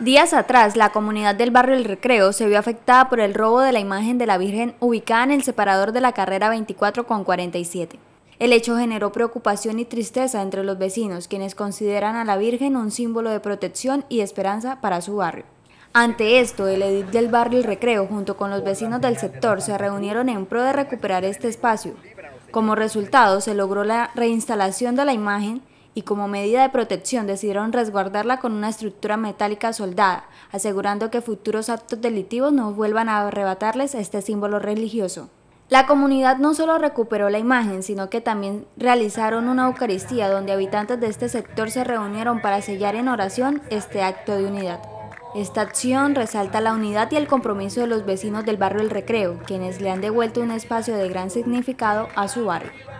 Días atrás, la comunidad del barrio El Recreo se vio afectada por el robo de la imagen de la Virgen ubicada en el separador de la carrera 24 con 47. El hecho generó preocupación y tristeza entre los vecinos, quienes consideran a la Virgen un símbolo de protección y esperanza para su barrio. Ante esto, el edil del barrio El Recreo junto con los vecinos del sector se reunieron en pro de recuperar este espacio. Como resultado, se logró la reinstalación de la imagen y como medida de protección decidieron resguardarla con una estructura metálica soldada, asegurando que futuros actos delictivos no vuelvan a arrebatarles este símbolo religioso. La comunidad no solo recuperó la imagen, sino que también realizaron una Eucaristía donde habitantes de este sector se reunieron para sellar en oración este acto de unidad. Esta acción resalta la unidad y el compromiso de los vecinos del barrio El Recreo, quienes le han devuelto un espacio de gran significado a su barrio.